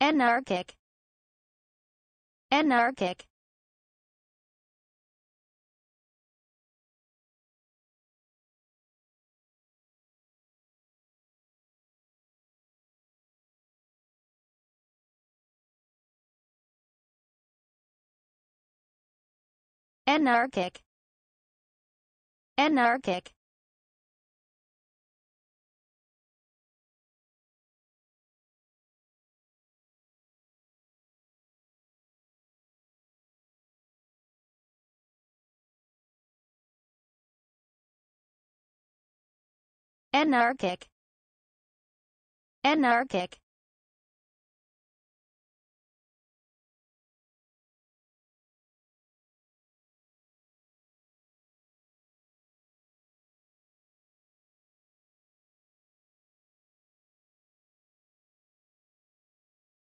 anarchic anarchic anarchic anarchic anarchic anarchic